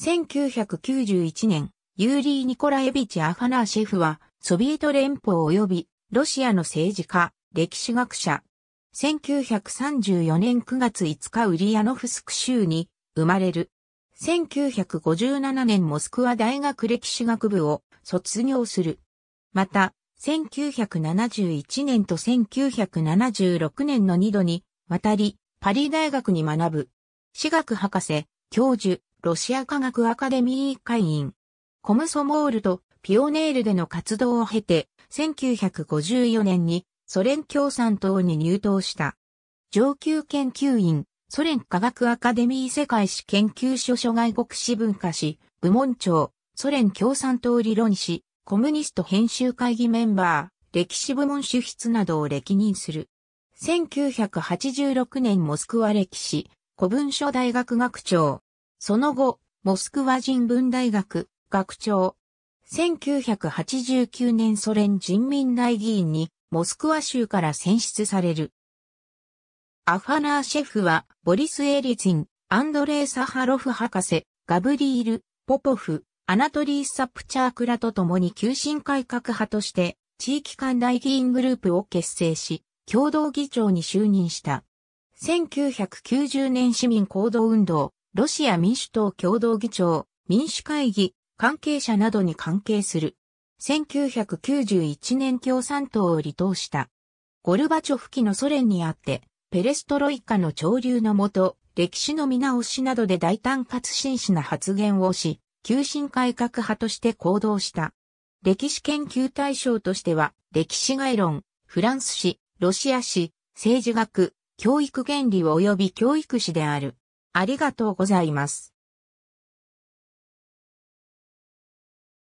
1991年、ユーリー・ニコラエビチ・アファナーシェフは、ソビエト連邦及び、ロシアの政治家、歴史学者。1934年9月5日ウリアノフスク州に生まれる。1957年モスクワ大学歴史学部を卒業する。また、1971年と1976年の2度にわたりパリ大学に学ぶ。私学博士、教授、ロシア科学アカデミー会員、コムソモールとピオネールでの活動を経て、1954年にソ連共産党に入党した。上級研究員、ソ連科学アカデミー世界史研究所諸外国史文化史、部門長、ソ連共産党理論史、コムニスト編集会議メンバー、歴史部門主筆などを歴任する。1986年モスクワ歴史、古文書大学学長、その後、モスクワ人文大学学長。1989年ソ連人民大議員にモスクワ州から選出される。アファナーシェフはボリス・エリツィン、アンドレイ・サハロフ博士、ガブリール、ポポフ、アナトリー・サプチャークラと共に急進改革派として地域間大議員グループを結成し、共同議長に就任した。1990年市民行動運動、ロシア民主党共同議長、民主会議、関係者などに関係する。1991年共産党を離党した。ゴルバチョフ期のソ連にあって、ペレストロイカの潮流のもと、歴史の見直しなどで大胆かつ真摯な発言をし、急進改革派として行動した。歴史研究対象としては、歴史概論、フランス史、ロシア史、政治学、教育原理及び教育史である。ありがとうございます。